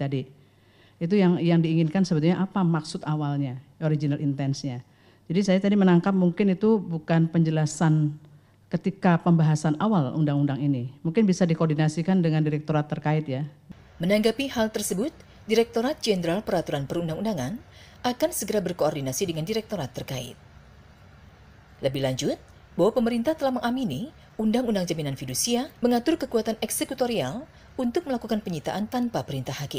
tadi. Itu yang yang diinginkan sebetulnya apa maksud awalnya, original intensnya. Jadi saya tadi menangkap mungkin itu bukan penjelasan ketika pembahasan awal undang-undang ini. Mungkin bisa dikoordinasikan dengan direktorat terkait ya. Menanggapi hal tersebut, Direktorat Jenderal Peraturan Perundang-undangan akan segera berkoordinasi dengan direktorat terkait. Lebih lanjut, bahwa pemerintah telah mengamini Undang-Undang Jaminan Fidusia mengatur kekuatan eksekutorial untuk melakukan penyitaan tanpa perintah hakim.